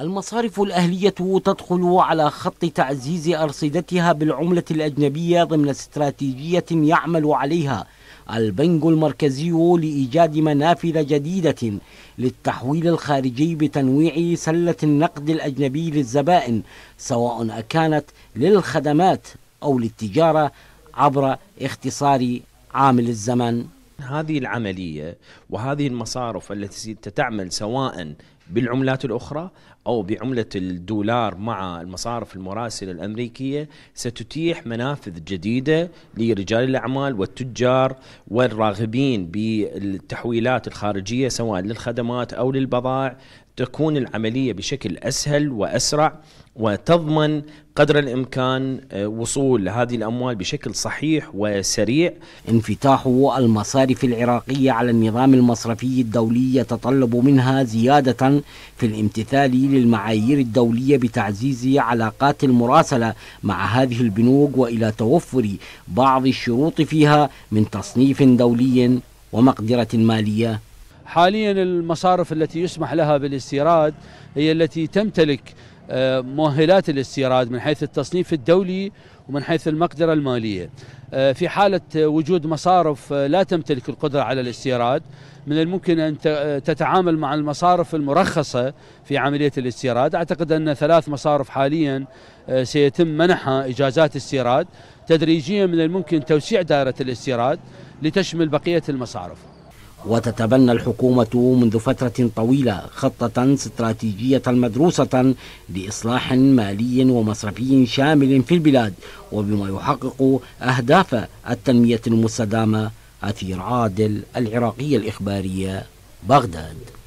المصارف الأهلية تدخل على خط تعزيز أرصدتها بالعملة الأجنبية ضمن استراتيجية يعمل عليها البنك المركزي لإيجاد منافذ جديدة للتحويل الخارجي بتنويع سلة النقد الأجنبي للزبائن سواء أكانت للخدمات أو للتجارة عبر اختصار عامل الزمن هذه العملية وهذه المصارف التي تعمل سواء بالعملات الأخرى أو بعملة الدولار مع المصارف المراسلة الأمريكية ستتيح منافذ جديدة لرجال الأعمال والتجار والراغبين بالتحويلات الخارجية سواء للخدمات أو للبضائع تكون العملية بشكل أسهل وأسرع وتضمن قدر الإمكان آه، وصول هذه الأموال بشكل صحيح وسريع انفتاح المصارف العراقية على النظام المصرفي الدولي يتطلب منها زيادة في الامتثال للمعايير الدولية بتعزيز علاقات المراسلة مع هذه البنوك وإلى توفر بعض الشروط فيها من تصنيف دولي ومقدرة مالية حاليا المصارف التي يسمح لها بالاستيراد هي التي تمتلك آه، مؤهلات الاستيراد من حيث التصنيف الدولي ومن حيث المقدرة المالية آه، في حالة وجود مصارف آه، لا تمتلك القدرة على الاستيراد من الممكن أن آه، تتعامل مع المصارف المرخصة في عملية الاستيراد أعتقد أن ثلاث مصارف حاليا سيتم منحها إجازات استيراد تدريجيا من الممكن توسيع دائرة الاستيراد لتشمل بقية المصارف وتتبنى الحكومة منذ فترة طويلة خطة استراتيجية مدروسة لإصلاح مالي ومصرفي شامل في البلاد وبما يحقق أهداف التنمية المستدامة أثير عادل العراقية الإخبارية بغداد